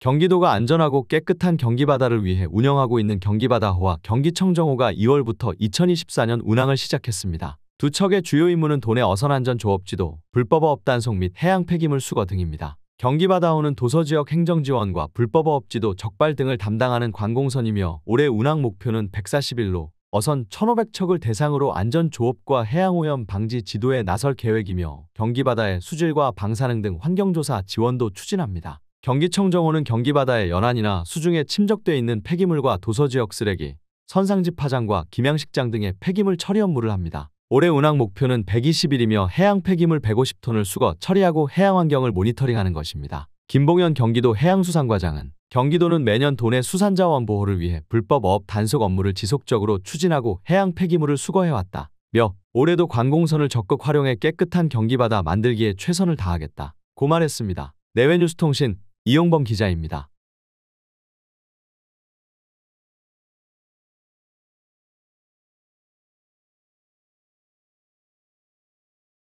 경기도가 안전하고 깨끗한 경기바다를 위해 운영하고 있는 경기바다호와 경기청정호가 2월부터 2024년 운항을 시작했습니다. 두 척의 주요 임무는 도내 어선안전조업지도, 불법어업 단속 및 해양 폐기물 수거 등입니다. 경기바다호는 도서지역 행정지원과 불법어업지도 적발 등을 담당하는 관공선이며 올해 운항 목표는 141로 어선 1,500척을 대상으로 안전조업과 해양오염 방지 지도에 나설 계획이며 경기바다의 수질과 방사능 등 환경조사 지원도 추진합니다. 경기청 정원은 경기바다의 연안이나 수중에 침적돼 있는 폐기물과 도서지역 쓰레기, 선상집 파장과 김양식장 등의 폐기물 처리 업무를 합니다. 올해 운항 목표는 120일이며 해양 폐기물 150톤을 수거 처리하고 해양 환경을 모니터링하는 것입니다. 김봉현 경기도 해양수산과장은 경기도는 매년 돈의 수산자원 보호를 위해 불법 어업 단속 업무를 지속적으로 추진하고 해양 폐기물을 수거해왔다. 며 올해도 관공선을 적극 활용해 깨끗한 경기바다 만들기에 최선을 다하겠다. 고 말했습니다. 내외뉴스통신 이영범 기자입니다.